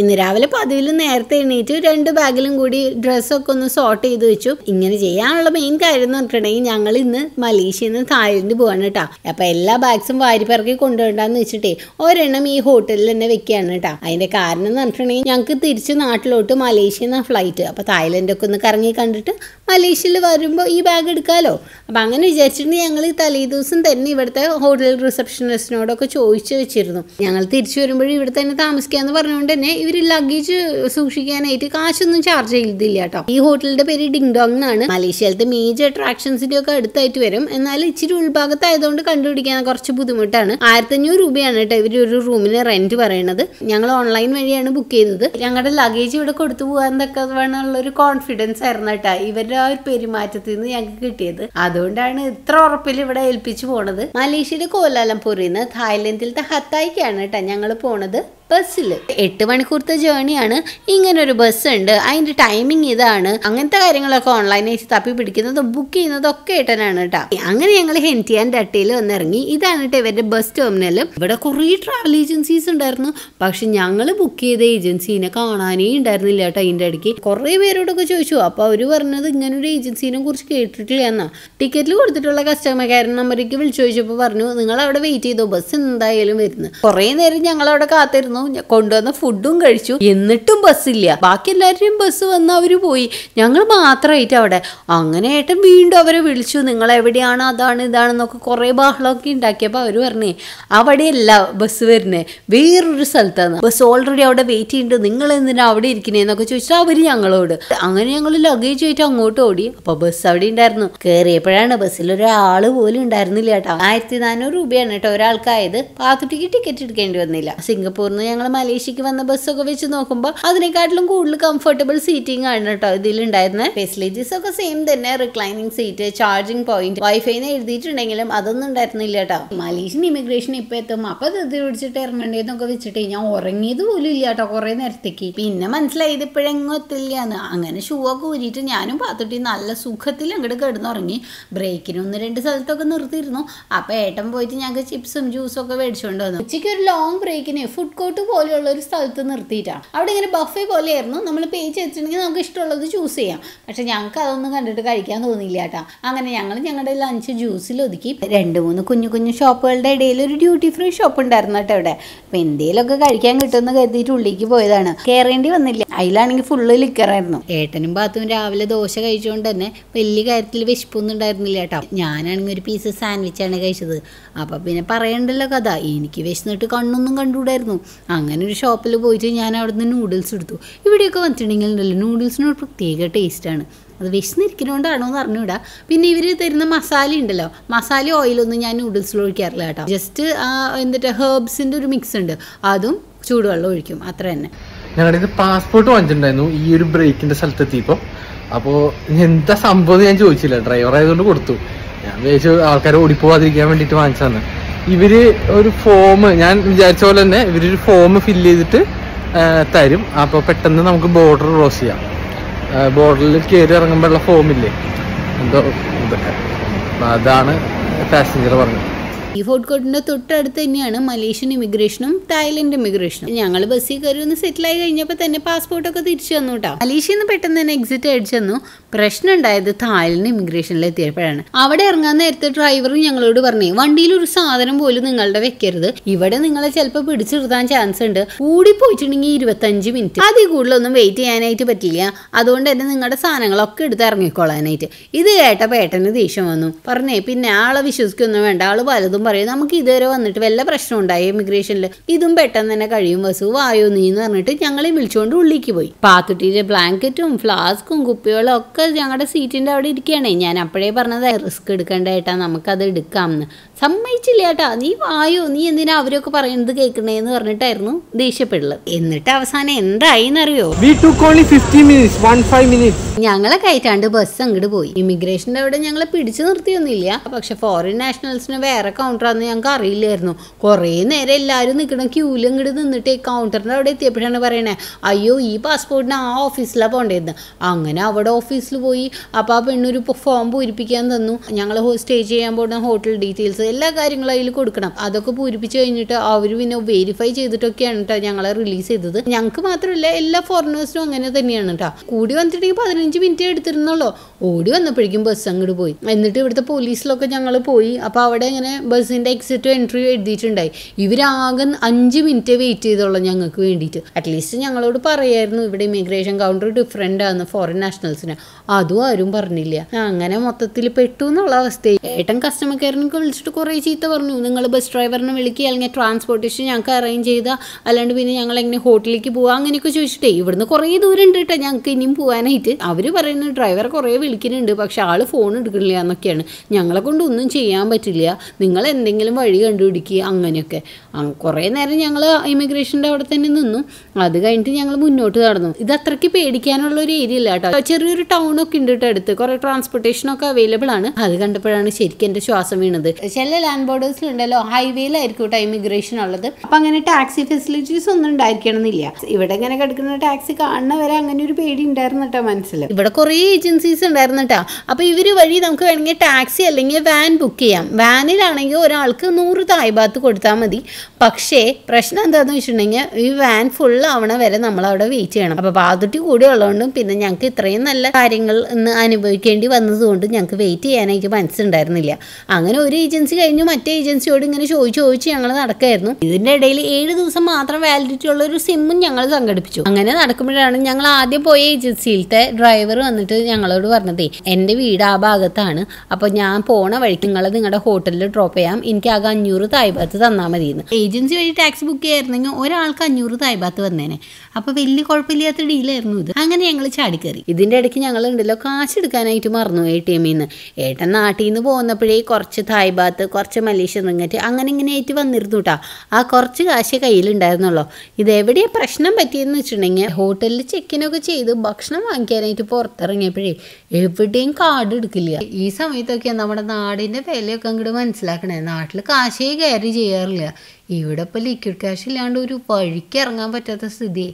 ഇന്ന് രാവിലെ പതിവിൽ നേരത്തെ എണീറ്റ് രണ്ട് ബാഗിലും കൂടി ഡ്രസ്സൊക്കെ ഒന്ന് സോർട്ട് ചെയ്ത് വെച്ചു ഇങ്ങനെ ചെയ്യാനുള്ള മെയിൻ കാര്യം എന്ന് പറഞ്ഞിട്ടുണ്ടെങ്കിൽ ഞങ്ങൾ ഇന്ന് മലേഷ്യയിൽ നിന്ന് തായ്ലൻഡ് പോകണം കേട്ടോ അപ്പം എല്ലാ ബാഗ്സും വാരിപ്പിറക്കി കൊണ്ടുപോകണ്ടെന്ന് വെച്ചിട്ടേ ഒരെണ്ണം ഈ ഹോട്ടലിൽ തന്നെ വെക്കുകയാണ് കേട്ടോ അതിൻ്റെ കാരണം എന്ന് പറഞ്ഞിട്ടുണ്ടെങ്കിൽ ഞങ്ങൾക്ക് തിരിച്ച് നാട്ടിലോട്ട് മലേഷ്യയിൽ നിന്നാണ് ഫ്ലൈറ്റ് അപ്പോൾ തായ്ലൻഡൊക്കെ ഒന്ന് കറങ്ങി കണ്ടിട്ട് മലേഷ്യയിൽ വരുമ്പോൾ ഈ ബാഗ് എടുക്കാമല്ലോ അപ്പം അങ്ങനെ വിചാരിച്ചിട്ട് ഞങ്ങൾ തലേ ദിവസം തന്നെ ഇവിടുത്തെ ഹോട്ടൽ റിസപ്ഷനിസ്റ്റിനോടൊക്കെ ചോദിച്ചു വെച്ചിരുന്നു ഞങ്ങൾ തിരിച്ചു വരുമ്പോഴും ഇവിടെ തന്നെ താമസിക്കാമെന്ന് പറഞ്ഞുകൊണ്ട് തന്നെ ഇവർ ലഗേജ് സൂക്ഷിക്കാനായിട്ട് കാശൊന്നും ചാർജ് ചെയ്തില്ല കേട്ടോ ഈ ഹോട്ടലിന്റെ പേര് ഡിങ് ഡോങ് എന്നാണ് മലേഷ്യയിലത്തെ മേജർ അട്രാക്ഷൻസിന്റെ ഒക്കെ അടുത്തായിട്ട് വരും എന്നാൽ ഇച്ചിരി ഉൾഭാഗത്തായതുകൊണ്ട് കണ്ടുപിടിക്കാൻ കുറച്ച് ബുദ്ധിമുട്ടാണ് ആയിരത്തഞ്ഞൂറ് രൂപയാണ് കേട്ടോ ഇവർ ഒരു റൂമിന് റെന്റ് പറയണത് ഞങ്ങൾ ഓൺലൈൻ വഴിയാണ് ബുക്ക് ചെയ്തത് ഞങ്ങളുടെ ലഗേജ് ഇവിടെ കൊടുത്തു പോകാന്നൊക്കെ വേണമെന്നുള്ള ഒരു കോൺഫിഡൻസ് ആയിരുന്നു കേട്ടോ ഇവരുടെ ആ ഒരു പെരുമാറ്റത്തിൽ നിന്ന് ഞങ്ങൾക്ക് കിട്ടിയത് അതുകൊണ്ടാണ് ഇത്ര ഉറപ്പിൽ ഇവിടെ ഏൽപ്പിച്ചു പോണത് മലേഷ്യയുടെ കോലാലംപൂരിൽ നിന്ന് തായ്ലൻഡിലത്തെ ഹത്തായിക്കാണ് കേട്ടോ ഞങ്ങൾ പോണത് ബസ്സിൽ എട്ട് മണിക്കൂർത്തെ ജേണിയാണ് ഇങ്ങനെ ഒരു ബസ് ഉണ്ട് അതിന്റെ ടൈമിംഗ് ഇതാണ് അങ്ങനത്തെ കാര്യങ്ങളൊക്കെ ഓൺലൈനായിട്ട് തപ്പി പിടിക്കുന്നതും ബുക്ക് ചെയ്യുന്നതും ഒക്കെ ഏട്ടനാണ് കേട്ടോ അങ്ങനെ ഞങ്ങൾ ഹെൻറ്റിയാൻ്റെ അട്ടയിൽ വന്നിറങ്ങി ഇതാണ് കേട്ടോ ഇവരുടെ ബസ് ടെർമിനൽ ഇവിടെ കുറേ ട്രാവൽ ഏജൻസീസ് ഉണ്ടായിരുന്നു പക്ഷെ ഞങ്ങൾ ബുക്ക് ചെയ്ത ഏജൻസീനെ കാണാനേ ഉണ്ടായിരുന്നില്ല കേട്ടോ അതിൻ്റെ ഇടയ്ക്ക് കുറേ പേരോടൊക്കെ ചോദിച്ചു അപ്പോൾ അവർ പറഞ്ഞത് ഇങ്ങനൊരു ഏജൻസീനെ കുറിച്ച് കേട്ടിട്ടില്ല എന്നാ ടിക്കറ്റിൽ കൊടുത്തിട്ടുള്ള കസ്റ്റമർ കെയർ നമ്പറേക്ക് വിളിച്ചു ചോദിച്ചപ്പോൾ പറഞ്ഞു നിങ്ങൾ അവിടെ വെയിറ്റ് ചെയ്തോ ബസ് എന്തായാലും വരുന്നത് കുറേ നേരം ഞങ്ങൾ അവിടെ കാത്തിരുന്നു കൊണ്ടുവന്ന ഫുഡും കഴിച്ചു എന്നിട്ടും ബസ്സില്ല ബാക്കി എല്ലാവരുടെയും ബസ് വന്ന് അവർ പോയി ഞങ്ങൾ മാത്രമായിട്ട് അവിടെ അങ്ങനെ ഏട്ടൻ വീണ്ടും അവരെ വിളിച്ചു നിങ്ങൾ എവിടെയാണ് അതാണ് ഇതാണെന്നൊക്കെ കുറേ ബഹളമൊക്കെ ഉണ്ടാക്കിയപ്പോൾ അവർ പറഞ്ഞേ അവിടെയല്ല ബസ് വരുന്നത് വേറൊരു സ്ഥലത്താണ് ബസ് ഓൾറെഡി അവിടെ വെയിറ്റ് ചെയ്യുന്നുണ്ട് നിങ്ങൾ എന്തിനാ അവിടെ ഇരിക്കുന്നതെന്നൊക്കെ ചോദിച്ചാൽ അവർ ഞങ്ങളോട് അങ്ങനെ ഞങ്ങൾ ലഗേജ് ആയിട്ട് അങ്ങോട്ട് ഓടി അപ്പോൾ ബസ് അവിടെ ഉണ്ടായിരുന്നു കയറിയപ്പോഴാണ് ബസ്സിൽ ഒരാൾ പോലും ഉണ്ടായിരുന്നില്ല കേട്ടോ ആയിരത്തി നാനൂറ് രൂപയാണ് കേട്ടോ ഒരാൾക്കായത് പാത്തുട്ടിക്ക് ടിക്കറ്റ് എടുക്കേണ്ടി വന്നില്ല സിംഗപ്പൂരിൽ നിന്ന് ഞങ്ങൾ മലേഷ്യക്ക് വന്ന ബസ്സൊക്കെ വെച്ച് നോക്കുമ്പോൾ അതിനെക്കാട്ടിലും കൂടുതൽ കംഫർട്ടബിൾ സീറ്റിംഗ് ആണ് കേട്ടോ ഇതിലുണ്ടായിരുന്നത് ഫെസിലിറ്റീസ് ഒക്കെ സെയിം തന്നെ റിക്ലൈനിങ് സീറ്റ് ചാർജിങ് പോയിന്റ് വൈഫൈന്ന് എഴുതിയിട്ടുണ്ടെങ്കിലും അതൊന്നും ഉണ്ടായിരുന്നില്ല കേട്ടോ മലേഷ്യൻ ഇമിഗ്രേഷൻ ഇപ്പൊ എത്തും അപ്പൊ ധൃതി പിടിച്ചിട്ട് ഇറങ്ങണ്ടേന്നൊക്കെ വെച്ചിട്ട് ഞാൻ ഉറങ്ങിയത് പോലും ഇല്ല കേട്ടോ കുറെ നേരത്തേക്ക് പിന്നെ മനസ്സിലായി ഇതിപ്പോഴെങ്ങും എത്തില്ല എന്ന് അങ്ങനെ ഷൂ ഒക്കെ ഊരിയിട്ട് ഞാനും പാത്തുട്ടി നല്ല സുഖത്തിൽ അങ്ങോട്ട് കിടന്നുറങ്ങി ബ്രേക്കിന് ഒന്ന് രണ്ട് സ്ഥലത്തൊക്കെ നിർത്തിയിരുന്നു അപ്പൊ ഏട്ടൻ പോയിട്ട് ഞങ്ങൾക്ക് ചിപ്സും ജ്യൂസും ഒക്കെ മേടിച്ചുകൊണ്ട് വന്നു ഉച്ചയ്ക്ക് ഒരു ലോങ് ബ്രേക്കിന് ഫുഡ് കോർട്ട് ഔട്ട് പോലെയുള്ള ഒരു സ്ഥലത്ത് നിർത്തിയിട്ടാണ് അവിടെ ഇങ്ങനെ ബഫേ പോലെയായിരുന്നു നമ്മൾ പേ ചെയ്തിട്ടുണ്ടെങ്കിൽ നമുക്ക് ഇഷ്ടമുള്ളത് ചൂസ് ചെയ്യാം പക്ഷെ ഞങ്ങൾക്ക് അതൊന്നും കണ്ടിട്ട് കഴിക്കാൻ തോന്നിയില്ല കേട്ടോ അങ്ങനെ ഞങ്ങൾ ഞങ്ങളുടെ ലഞ്ച് ജ്യൂസിൽ ഒതുക്കി രണ്ട് മൂന്ന് കുഞ്ഞു കുഞ്ഞു ഷോപ്പുകളുടെ ഇടയിൽ ഒരു ഡ്യൂട്ടി ഫ്രീ ഷോപ്പ് ഉണ്ടായിരുന്നു കേട്ടോ ഇവിടെ അപ്പം എന്തെങ്കിലുമൊക്കെ കഴിക്കാൻ കിട്ടുമെന്ന് കരുതിയിട്ട് ഉള്ളിലേക്ക് പോയതാണ് കയറേണ്ടി വന്നില്ല അതിലാണെങ്കിൽ ഫുള്ള് ലിക്കറായിരുന്നു ഏട്ടനും ബാത്തും രാവിലെ ദോശ കഴിച്ചുകൊണ്ട് തന്നെ വലിയ കാര്യത്തിൽ വിശപ്പൊന്നും ഉണ്ടായിരുന്നില്ല കേട്ടോ ഞാനാണെങ്കിൽ ഒരു പീസ് സാൻഡ്വിച്ചാണ് കഴിച്ചത് അപ്പം പിന്നെ പറയണ്ടല്ലോ കഥ എനിക്ക് വിശന്നിട്ട് കണ്ണൊന്നും കണ്ടുകൂടായിരുന്നു അങ്ങനെ ഒരു ഷോപ്പിൽ പോയിട്ട് ഞാൻ അവിടുന്ന് നൂഡിൽസ് എടുത്തു ഇവിടെയൊക്കെ വന്നിട്ടുണ്ടെങ്കിൽ നൂഡിൽസിനോട് നൂഡിൽസിന് ഒരു പ്രത്യേക ടേസ്റ്റാണ് അത് വിശന്നിരിക്കുന്നതുകൊണ്ടാണോ എന്ന് അറിഞ്ഞൂടാ പിന്നെ ഇവർ തരുന്ന മസാല ഉണ്ടല്ലോ മസാല ഓയിലൊന്നും ഞാൻ നൂഡിൽസിൽ ഒഴിക്കാറില്ല കേട്ടോ ജസ്റ്റ് എന്നിട്ട് ഹേർബ്സിൻ്റെ ഒരു മിക്സ് ഉണ്ട് അതും ചൂടുവെള്ളം ഒഴിക്കും അത്ര തന്നെ ഞങ്ങളുടെ ഇത് പാസ്പോർട്ട് വാങ്ങിച്ചിട്ടുണ്ടായിരുന്നു ഈ ഒരു ബ്രേക്കിന്റെ സ്ഥലത്തെത്തിയപ്പോൾ അപ്പോൾ എന്താ സംഭവം ഞാൻ ചോദിച്ചില്ല ഡ്രൈവർ ആയതുകൊണ്ട് കൊടുത്തു ഞാൻ വിചാരിച്ചു ആൾക്കാരെ ഓടിപ്പോവാതിരിക്കാൻ വേണ്ടിട്ട് വാങ്ങിച്ചതാണ് ഇവര് ഒരു ഫോം ഞാൻ വിചാരിച്ച പോലെ തന്നെ ഇവരൊരു ഫോം ഫില്ല് ചെയ്തിട്ട് തരും അപ്പോൾ പെട്ടെന്ന് നമുക്ക് ബോർഡർ ക്രോസ് ചെയ്യാം ബോർഡറിൽ കയറി ഇറങ്ങുമ്പോഴുള്ള ഫോമില്ലേ എന്തോ ഇതൊക്കെ അതാണ് പാസഞ്ചർ പറഞ്ഞത് ഈ ഫുഡ് കോർട്ടിന്റെ തൊട്ടടുത്ത് തന്നെയാണ് മലേഷ്യൻ ഇമിഗ്രേഷനും തായ്ലൻഡ് ഇമിഗ്രേഷനും ഞങ്ങൾ ബസ്സിൽ കയറി ഒന്ന് സെറ്റിൽ ആയി കഴിഞ്ഞപ്പോൾ തന്നെ പാസ്പോർട്ടൊക്കെ തിരിച്ചു വന്നു കേട്ടോ മലേഷ്യയിൽ നിന്ന് പെട്ടെന്ന് തന്നെ എക്സിറ്റ് അടിച്ചു തന്നു പ്രശ്നം ഉണ്ടായത് തായ്ലൻഡ് ഇമിഗ്രേഷനിൽ എത്തിയപ്പോഴാണ് അവിടെ ഇറങ്ങാൻ നേരത്തെ ഡ്രൈവറും ഞങ്ങളോട് പറഞ്ഞു വണ്ടിയിൽ ഒരു സാധനം പോലും നിങ്ങളുടെ വെക്കരുത് ഇവിടെ നിങ്ങളെ ചിലപ്പോൾ പിടിച്ചു നിർത്താൻ ചാൻസ് ഉണ്ട് കൂടി പോയിട്ടുണ്ടെങ്കിൽ ഇരുപത്തഞ്ച് മിനിറ്റ് അതിൽ കൂടുതലൊന്നും വെയിറ്റ് ചെയ്യാനായിട്ട് പറ്റില്ല അതുകൊണ്ട് തന്നെ നിങ്ങളുടെ സാധനങ്ങളൊക്കെ എടുത്ത് ഇറങ്ങിക്കൊള്ളാനായിട്ട് ഇത് കേട്ടപ്പോൾ ഏട്ടന് ദേഷ്യം വന്നു പറഞ്ഞേ പിന്നെ ആളെ വിശ്വസിക്കൊന്നും വേണ്ട ആള് പലതും വസും പറയും നമുക്ക് ഇതുവരെ വന്നിട്ട് വല്ല പ്രശ്നം ഉണ്ടായി ഇമിഗ്രേഷനിൽ ഇതും പെട്ടെന്ന് തന്നെ കഴിയും വസു വായോ നീ എന്ന് പറഞ്ഞിട്ട് ഞങ്ങളെ വിളിച്ചുകൊണ്ട് ഉള്ളിലേക്ക് പോയി പാത്തുട്ടിയുടെ ബ്ലാങ്കറ്റും ഫ്ലാസ്കും കുപ്പികളും ഒക്കെ ഞങ്ങളുടെ സീറ്റിൻ്റെ അവിടെ ഇരിക്കുകയാണ് ഞാൻ അപ്പോഴേ പറഞ്ഞത് റിസ്ക് എടുക്കേണ്ട ഏട്ടാ നമുക്കത് എടുക്കാം എന്ന് സമ്മതിച്ചില്ല കേട്ടാ നീ വായോ നീ എന്തിനാ അവരൊക്കെ പറയുന്നത് കേൾക്കണേന്ന് പറഞ്ഞിട്ടായിരുന്നു ദേഷ്യപ്പെടുള്ളത് എന്നിട്ട് അവസാനം എന്തായി എന്നറിയോ ഞങ്ങളെ കയറ്റാണ്ട് ബസ് അങ്ങോട്ട് പോയി ഇമിഗ്രേഷൻ്റെ അവിടെ ഞങ്ങളെ പിടിച്ചു നിർത്തിയൊന്നുമില്ല പക്ഷെ ഫോറിൻ നാഷണൽസിന് വേറെ കൗണ്ട് കൗണ്ടറാന്ന് ഞങ്ങൾക്ക് അറിയില്ലായിരുന്നു കുറേ നേരം എല്ലാവരും നിൽക്കണം ക്യൂലും ഇങ്ങോട്ട് നിന്നിട്ട് ഈ കൗണ്ടറിൻ്റെ അവിടെ എത്തിയപ്പോഴാണ് പറയണേ അയ്യോ ഈ പാസ്പോർട്ടിന് ആ ഓഫീസിലാണ് പോകേണ്ടതെന്ന് അങ്ങനെ അവിടെ ഓഫീസിൽ പോയി അപ്പോൾ ആ പെണ്ണൊരു ഫോം പൂരിപ്പിക്കാൻ തന്നു ഞങ്ങൾ സ്റ്റേ ചെയ്യാൻ പോകുന്ന ഹോട്ടൽ ഡീറ്റെയിൽസ് എല്ലാ കാര്യങ്ങളും അതിൽ കൊടുക്കണം അതൊക്കെ പൂരിപ്പിച്ച് കഴിഞ്ഞിട്ട് അവർ പിന്നെ വെരിഫൈ ചെയ്തിട്ടൊക്കെയാണ് കേട്ടോ ഞങ്ങളെ റിലീസ് ചെയ്തത് ഞങ്ങൾക്ക് മാത്രമല്ല എല്ലാ ഫോറിനേഴ്സിനും അങ്ങനെ തന്നെയാണ് കേട്ടോ കൂടി വന്നിട്ടുണ്ടെങ്കിൽ പതിനഞ്ച് മിനിറ്റ് എടുത്തിരുന്നുള്ളൂ ഓടി വന്നപ്പോഴേക്കും ബസ് അങ്ങോട്ട് പോയി എന്നിട്ട് ഇവിടുത്തെ പോലീസിലൊക്കെ ഞങ്ങൾ പോയി അപ്പോൾ അവിടെ ഇങ്ങനെ ബസ് ബസ്സിൻ്റെ എക്സിറ്റ് എൻട്രി എഴുതിയിട്ടുണ്ടായി ഇവരാകെ അഞ്ച് മിനിറ്റ് വെയിറ്റ് ചെയ്തോളാം ഞങ്ങൾക്ക് വേണ്ടിയിട്ട് അറ്റ്ലീസ്റ്റ് ഞങ്ങളോട് പറയായിരുന്നു ഇവിടെ ഇമിഗ്രേഷൻ കൗണ്ടർ ഡിഫറെൻ്റ് ആണ് ഫോറിൻ നാഷണൽസിന് അതും ആരും പറഞ്ഞില്ല അങ്ങനെ മൊത്തത്തിൽ പെട്ടു എന്നുള്ള അവസ്ഥയിൽ ഏട്ടൻ കസ്റ്റമർ കെയറിനൊക്കെ വിളിച്ചിട്ട് കുറേ ചീത്ത പറഞ്ഞു നിങ്ങൾ ബസ് ഡ്രൈവറിനെ വിളിക്കുക അല്ലെങ്കിൽ ട്രാൻസ്പോർട്ടേഷൻ ഞങ്ങൾക്ക് അറേഞ്ച് ചെയ്താൽ അല്ലാണ്ട് പിന്നെ ഞങ്ങൾ എങ്ങനെ ഹോട്ടലിലേക്ക് പോകാം അങ്ങനെയൊക്കെ ചോദിച്ചിട്ടേ ഇവിടുന്ന് കുറേ ദൂരം ഉണ്ട് കേട്ടോ ഞങ്ങൾക്ക് ഇനിയും പോകാനായിട്ട് അവർ പറയുന്നത് ഡ്രൈവർ കുറേ വിളിക്കുന്നുണ്ട് പക്ഷെ ആൾ ഫോൺ എടുക്കുന്നില്ല എന്നൊക്കെയാണ് ഞങ്ങളെ കൊണ്ട് ഒന്നും ചെയ്യാൻ പറ്റില്ല നിങ്ങൾ എന്തെങ്കിലും വഴി കണ്ടുപിടിക്കുക അങ്ങനെയൊക്കെ കുറേ നേരം ഞങ്ങൾ ഇമിഗ്രേഷൻ്റെ അവിടെ തന്നെ നിന്നു അത് കഴിഞ്ഞിട്ട് ഞങ്ങൾ മുന്നോട്ട് നടന്നു ഇത് അത്രയ്ക്ക് പേടിക്കാനുള്ള ഒരു ഏരിയ അല്ല കേട്ടോ ചെറിയൊരു ഒക്കെ ഉണ്ട് കേട്ടോ അടുത്ത് കുറേ ട്രാൻസ്പോർട്ടേഷനൊക്കെ അവൈലബിൾ ആണ് അത് കണ്ടപ്പോഴാണ് ശരിക്കും എൻ്റെ ശ്വാസം വീണത് ചില ലാൻഡ് ബോർഡേഴ്സിലുണ്ടല്ലോ ഹൈവേയിലായിരിക്കും കേട്ടോ ഇമിഗ്രേഷൻ ഉള്ളത് അപ്പം അങ്ങനെ ടാക്സി ഫെസിലിറ്റീസ് ഒന്നും എന്നില്ല ഇവിടെ ഇങ്ങനെ കിടക്കുന്ന ടാക്സി കാണുന്നവരെ അങ്ങനെ ഒരു പേടി ഉണ്ടായിരുന്നു കേട്ടോ മനസ്സിൽ ഇവിടെ കുറേ ഏജൻസീസ് ഉണ്ടായിരുന്നു കേട്ടോ അപ്പോൾ ഇവർ വഴി നമുക്ക് വേണമെങ്കിൽ ടാക്സി അല്ലെങ്കിൽ വാൻ ബുക്ക് ചെയ്യാം വാനിലാണെങ്കിൽ ഒരാൾക്ക് നൂറ് തായ്ബാത്ത് കൊടുത്താൽ മതി പക്ഷേ പ്രശ്നം എന്താണെന്ന് വെച്ചിട്ടുണ്ടെങ്കിൽ ഈ വാൻ ഫുൾ ആവണ വരെ നമ്മൾ അവിടെ വെയിറ്റ് ചെയ്യണം അപ്പോൾ പാതുട്ടി കൂടി ഉള്ളതുകൊണ്ടും പിന്നെ ഞങ്ങൾക്ക് ഇത്രയും നല്ല കാര്യങ്ങൾ ഇന്ന് അനുഭവിക്കേണ്ടി വന്നതുകൊണ്ട് ഞങ്ങൾക്ക് വെയിറ്റ് എനിക്ക് മനസ്സുണ്ടായിരുന്നില്ല അങ്ങനെ ഒരു ഏജൻസി കഴിഞ്ഞു മറ്റേ ഏജൻസിയോട് ഇങ്ങനെ ചോദിച്ചു ചോദിച്ച് ഞങ്ങൾ നടക്കായിരുന്നു ഇതിൻ്റെ ഇടയിൽ ഏഴ് ദിവസം മാത്രം വാലിഡിറ്റി ഉള്ള ഒരു സിമ്മും ഞങ്ങൾ സംഘടിപ്പിച്ചു അങ്ങനെ നടക്കുമ്പോഴാണ് ഞങ്ങൾ ആദ്യം പോയ ഏജൻസിയിലത്തെ ഡ്രൈവർ വന്നിട്ട് ഞങ്ങളോട് പറഞ്ഞത് എൻ്റെ വീട് ആ ഭാഗത്താണ് അപ്പോൾ ഞാൻ പോണ വഴിക്ക് നിങ്ങൾ നിങ്ങളുടെ ഹോട്ടലിൽ ഡ്രോപ്പ് ചെയ്യാം എനിക്ക് ആകെ അഞ്ഞൂറ് തായ്പത്ത് തന്നാൽ മതിയെന്ന് ഏജൻസി വഴി ടാക്സി ബുക്ക് ചെയ്യായിരുന്നെങ്കിൽ ഒരാൾക്ക് അഞ്ഞൂറ് തായ്ബാത്ത് വന്നേനെ അപ്പൊ വലിയ കുഴപ്പമില്ലാത്ത ഡീലായിരുന്നു ഇത് അങ്ങനെ ഞങ്ങൾ ചാടിക്കറി ഇതിന്റെ ഇടയ്ക്ക് ഞങ്ങൾ ഉണ്ടല്ലോ കാശ് എടുക്കാനായിട്ട് മറന്നു എ ടി എമ്മിൽ നിന്ന് ഏട്ടൻ നാട്ടിൽ നിന്ന് പോകുന്നപ്പോഴേ കുറച്ച് തായ്ബാത്ത് കുറച്ച് മലേഷ്യൻ റിങ്ങറ്റ് അങ്ങനെ ഇങ്ങനെ ആയിട്ട് വന്നിരുന്നു ആ കുറച്ച് കാശ് കയ്യിലുണ്ടായിരുന്നുള്ളൂ ഇത് എവിടെയാ പ്രശ്നം പറ്റിയെന്ന് വെച്ചിട്ടുണ്ടെങ്കിൽ ഹോട്ടലിൽ ചെക്കിനൊക്കെ ചെയ്ത് ഭക്ഷണം വാങ്ങിക്കാനായിട്ട് പുറത്തിറങ്ങിയപ്പോഴേ എവിടെയും കാർഡ് എടുക്കില്ല ഈ സമയത്തൊക്കെയാണ് നമ്മുടെ നാടിന്റെ വിലയൊക്കെ അങ്ങോട്ട് മനസ്സിലാക്കണേ നാട്ടിൽ കാശേ കയറി ചെയ്യാറില്ല ഇവിടെ ഇപ്പോൾ ലിക്വിഡ് ക്യാഷ് ഇല്ലാണ്ട് ഒരു വഴിക്ക് ഇറങ്ങാൻ പറ്റാത്ത സ്ഥിതി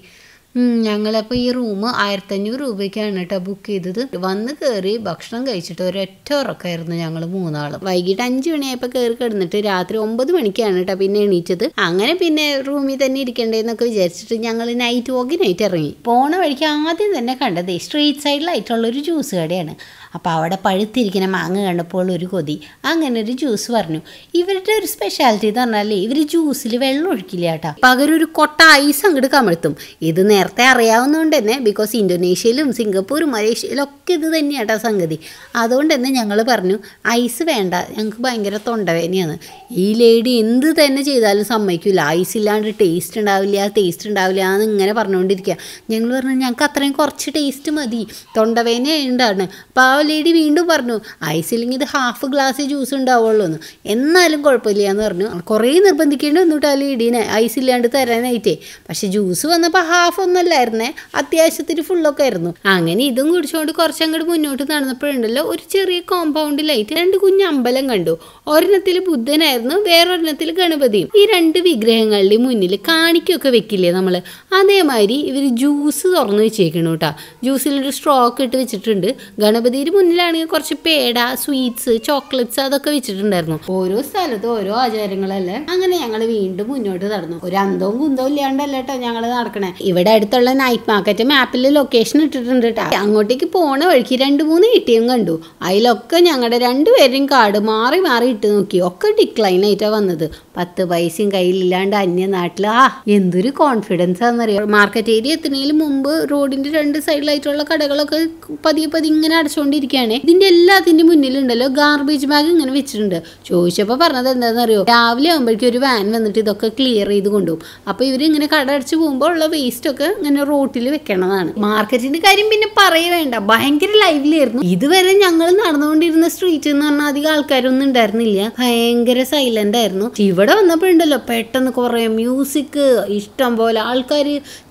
ഞങ്ങളപ്പോൾ ഈ റൂം ആയിരത്തഞ്ഞൂറ് രൂപയ്ക്കാണ് കേട്ടോ ബുക്ക് ചെയ്തത് വന്ന് കയറി ഭക്ഷണം കഴിച്ചിട്ട് ഒരൊറ്റ ഉറക്കമായിരുന്നു ഞങ്ങൾ മൂന്നാളും വൈകിട്ട് അഞ്ച് മണിയായപ്പോൾ കയറി കിടന്നിട്ട് രാത്രി ഒമ്പത് മണിക്കാണ് കേട്ടോ പിന്നെ എണീറ്റത് അങ്ങനെ പിന്നെ റൂമിൽ തന്നെ ഇരിക്കണ്ടേന്നൊക്കെ വിചാരിച്ചിട്ട് ഞങ്ങൾ നൈറ്റ് വോക്കിനായിട്ട് ഇറങ്ങി പോണ വഴിക്ക് ആദ്യം തന്നെ കണ്ടത് സ്ട്രീറ്റ് സൈഡിലായിട്ടുള്ളൊരു ജ്യൂസ് കടയാണ് അപ്പോൾ അവിടെ പഴുത്തിരിക്കുന്ന മാങ്ങ കണ്ടപ്പോൾ ഒരു കൊതി അങ്ങനെ ഒരു ജ്യൂസ് പറഞ്ഞു ഇവരുടെ ഒരു സ്പെഷ്യാലിറ്റി എന്ന് പറഞ്ഞാൽ ഇവർ ജ്യൂസിൽ വെള്ളം ഒഴിക്കില്ല കേട്ടോ പകരം ഒരു കൊട്ട ഐസ് അങ്ങോട്ട് കമഴ്ത്തും ഇത് നേരത്തെ അറിയാവുന്നതുകൊണ്ട് തന്നെ ബിക്കോസ് ഇന്തോനേഷ്യയിലും സിംഗപ്പൂരും മലേഷ്യയിലും ഒക്കെ ഇത് തന്നെയാട്ടോ സംഗതി അതുകൊണ്ട് തന്നെ ഞങ്ങൾ പറഞ്ഞു ഐസ് വേണ്ട ഞങ്ങൾക്ക് ഭയങ്കര തൊണ്ടവേദനയാണ് ഈ ലേഡി എന്ത് തന്നെ ചെയ്താലും സമ്മതിക്കില്ല ഐസ് ഇല്ലാണ്ട് ടേസ്റ്റ് ഉണ്ടാവില്ല ടേസ്റ്റ് ഉണ്ടാവില്ല എന്ന് ഇങ്ങനെ പറഞ്ഞുകൊണ്ടിരിക്കുക ഞങ്ങൾ പറഞ്ഞു ഞങ്ങൾക്ക് അത്രയും കുറച്ച് ടേസ്റ്റ് മതി തൊണ്ടവേദന ഉണ്ടാണ് അപ്പോൾ ആ ലേഡി വീണ്ടും പറഞ്ഞു ഐസിലിങ് ഇത് ഹാഫ് ഗ്ലാസ് ജ്യൂസ് ഉണ്ടാവുള്ളൂ എന്ന് എന്നാലും കുഴപ്പമില്ല എന്ന് പറഞ്ഞു കുറേ നിർബന്ധിക്കേണ്ടി വന്നിട്ട് ആ ലേഡീനെ ഐസില്ലാണ്ട് തരാനായിട്ടേ പക്ഷെ ജ്യൂസ് വന്നപ്പോൾ ഹാഫ് ഒന്നല്ലായിരുന്നേ അത്യാവശ്യത്തിന് ഫുള്ളൊക്കെ ആയിരുന്നു അങ്ങനെ ഇതും കുടിച്ചുകൊണ്ട് കുറച്ചങ്ങോട്ട് മുന്നോട്ട് നടന്നപ്പോഴുണ്ടല്ലോ ഒരു ചെറിയ കോമ്പൗണ്ടിലായിട്ട് രണ്ട് കുഞ്ഞ് അമ്പലം കണ്ടു ഒരെണ്ണത്തിൽ ബുദ്ധനായിരുന്നു വേറൊരെണ്ണത്തിൽ ഗണപതിയും ഈ രണ്ട് വിഗ്രഹങ്ങളുടെ മുന്നിൽ കാണിക്കൊക്കെ വെക്കില്ലേ നമ്മൾ അതേമാതിരി ഇവർ ജ്യൂസ് തുറന്നു വെച്ചേക്കണു കേട്ടോ ജ്യൂസിലൊരു സ്ട്രോക്ക് ഇട്ട് വെച്ചിട്ടുണ്ട് ഗണപതിയിൽ അതിൻ്റെ മുന്നിലാണെങ്കിൽ കുറച്ച് പേട സ്വീറ്റ്സ് ചോക്ലേറ്റ്സ് അതൊക്കെ വെച്ചിട്ടുണ്ടായിരുന്നു ഓരോ സ്ഥലത്ത് ഓരോ ആചാരങ്ങളല്ലേ അങ്ങനെ ഞങ്ങൾ വീണ്ടും മുന്നോട്ട് നടന്നു ഒരു അന്തവും കുന്തവും ഇല്ലാണ്ടല്ല കേട്ടോ ഞങ്ങൾ നടക്കണേ ഇവിടെ അടുത്തുള്ള നൈറ്റ് മാർക്കറ്റ് മാപ്പിൽ ലൊക്കേഷൻ ഇട്ടിട്ടുണ്ട് കേട്ടോ അങ്ങോട്ടേക്ക് പോണ വഴിക്ക് രണ്ട് മൂന്ന് ഇട്ടിയും കണ്ടു അതിലൊക്കെ ഞങ്ങളുടെ രണ്ടുപേരെയും കാട് മാറി മാറി ഇട്ട് നോക്കി ഒക്കെ ഡിക്ലൈൻ ആയിട്ടാ വന്നത് പത്ത് പൈസയും കയ്യിലില്ലാണ്ട് അന്യ നാട്ടിൽ ആ എന്തൊരു കോൺഫിഡൻസ് ആണെന്നറിയാം മാർക്കറ്റ് ഏരിയ എത്തുന്നതിന് മുമ്പ് റോഡിന്റെ രണ്ട് സൈഡിലായിട്ടുള്ള കടകളൊക്കെ പതിയെ പതിയെ ഇങ്ങനെ അടച്ചുകൊണ്ട് ഇരിക്കുകയാണ് ഇതിന്റെ എല്ലാത്തിന്റെ മുന്നിലുണ്ടല്ലോ ഗാർബേജ് ബാഗ് ഇങ്ങനെ വെച്ചിട്ടുണ്ട് ചോദിച്ചപ്പോൾ പറഞ്ഞത് എന്താണെന്നറിയോ രാവിലെ ആകുമ്പോഴേക്കും ഒരു വാൻ വന്നിട്ട് ഇതൊക്കെ ക്ലിയർ ചെയ്ത് കൊണ്ടുപോകും അപ്പോൾ ഇവർ ഇങ്ങനെ കട അടിച്ച് പോകുമ്പോൾ ഉള്ള വേസ്റ്റ് ഒക്കെ ഇങ്ങനെ റോട്ടിൽ വെക്കണതാണ് മാർക്കറ്റിന്റെ കാര്യം പിന്നെ പറയേ ഭയങ്കര ലൈവിലായിരുന്നു ഇതുവരെ ഞങ്ങൾ നടന്നുകൊണ്ടിരുന്ന സ്ട്രീറ്റ് എന്ന് പറഞ്ഞാൽ അധികം ആൾക്കാരൊന്നും ഉണ്ടായിരുന്നില്ല ഭയങ്കര സൈലന്റ് ആയിരുന്നു ഇവിടെ വന്നപ്പോഴുണ്ടല്ലോ പെട്ടെന്ന് കുറേ മ്യൂസിക് ഇഷ്ടം പോലെ ആൾക്കാർ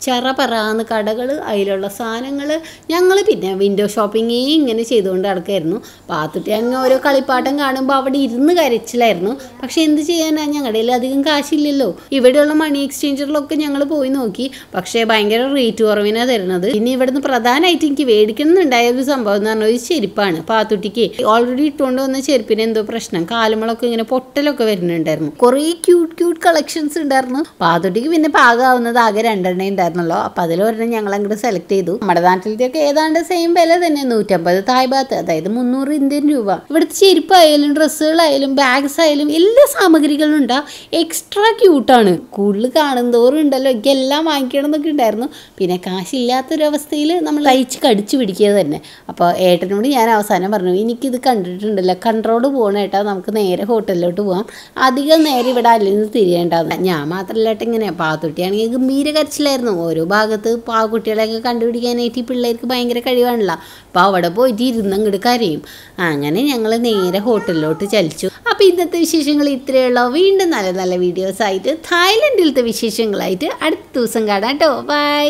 ചെറ പറ കടകൾ അതിലുള്ള സാധനങ്ങള് ഞങ്ങൾ പിന്നെ വിൻഡോ ഷോപ്പിംഗ് ഇങ്ങനെ ചെയ്തു ചെയ്തുകൊണ്ട് നടക്കായിരുന്നു പാത്തുട്ടി അങ്ങ് ഓരോ കളിപ്പാട്ടം കാണുമ്പോൾ അവിടെ ഇരുന്ന് കരച്ചിലായിരുന്നു പക്ഷേ എന്ത് ചെയ്യാനാണ് ഞങ്ങളുടെ കയ്യിൽ അധികം കാശില്ലല്ലോ ഇവിടെയുള്ള മണി എക്സ്ചേഞ്ചറിലൊക്കെ ഞങ്ങൾ പോയി നോക്കി പക്ഷേ ഭയങ്കര റേറ്റ് കുറവിനാണ് തരുന്നത് പിന്നെ ഇവിടുന്ന് പ്രധാനമായിട്ട് എനിക്ക് മേടിക്കണമെന്നുണ്ടായ ഒരു സംഭവം എന്ന് പറഞ്ഞാൽ ഒരു ചെരുപ്പാണ് പാത്തുട്ടിക്ക് ഓൾറെഡി ഇട്ടുകൊണ്ട് വന്ന ചെരുപ്പിന് എന്തോ പ്രശ്നം കാലുമളൊക്കെ ഇങ്ങനെ പൊട്ടലൊക്കെ വരുന്നുണ്ടായിരുന്നു കുറേ ക്യൂട്ട് ക്യൂട്ട് കളക്ഷൻസ് ഉണ്ടായിരുന്നു പാത്തുട്ടിക്ക് പിന്നെ പാകമാവുന്നത് ആകെ രണ്ടെണ്ണം ഉണ്ടായിരുന്നല്ലോ അപ്പോൾ അതിലൊരെണ്ണം ഞങ്ങൾ അങ്ങോട്ട് സെലക്ട് ചെയ്തു നമ്മുടെ നാട്ടിലത്തെയൊക്കെ ഏതാണ്ട് സെയിം വില തന്നെ നൂറ്റമ്പത് തായ് സായിബാത്ത് അതായത് മുന്നൂറ് ഇന്ത്യൻ രൂപ ഇവിടുത്തെ ചെരുപ്പായാലും ഡ്രസ്സുകളായാലും ബാഗ്സ് ആയാലും എല്ലാ സാമഗ്രികളും ഉണ്ടാ എക്സ്ട്രാ ക്യൂട്ടാണ് കൂടുതൽ കാണുന്നതോറും ഉണ്ടല്ലോ എനിക്ക് എല്ലാം വാങ്ങിക്കണം എന്നൊക്കെ ഉണ്ടായിരുന്നു പിന്നെ കാശില്ലാത്തൊരവസ്ഥയിൽ നമ്മൾ തയ്ച്ച് കടിച്ചു പിടിക്കുക തന്നെ അപ്പോൾ ഏട്ടനോട് ഞാൻ അവസാനം പറഞ്ഞു എനിക്കിത് കണ്ടിട്ടുണ്ടല്ലോ കണ്ടറോട് പോകണ ഏട്ടാ നമുക്ക് നേരെ ഹോട്ടലിലോട്ട് പോകാം അധികം നേരെ ഇവിടെ അല്ലെങ്കിൽ തിരിയേണ്ടാന്ന് ഞാൻ മാത്രമല്ല ഏട്ടൻ ഇങ്ങനെ പാവത്തൊട്ടിയാണെങ്കിൽ ഗംഭീര കരച്ചിലായിരുന്നു ഓരോ ഭാഗത്ത് പാവക്കുട്ടികളെയൊക്കെ കണ്ടുപിടിക്കാനായിട്ട് ഈ പിള്ളേർക്ക് ഭയങ്കര കഴിവാണല്ലോ അപ്പോൾ അവിടെ പോയിട്ട് ഇരുന്നങ്ങോട്ട് കരയും അങ്ങനെ ഞങ്ങൾ നേരെ ഹോട്ടലിലോട്ട് ചലിച്ചു അപ്പോൾ ഇന്നത്തെ വിശേഷങ്ങൾ ഉള്ളൂ വീണ്ടും നല്ല നല്ല വീഡിയോസ് ആയിട്ട് തായ്ലൻഡിലത്തെ വിശേഷങ്ങളായിട്ട് അടുത്ത ദിവസം കാണാം കേട്ടോ ബൈ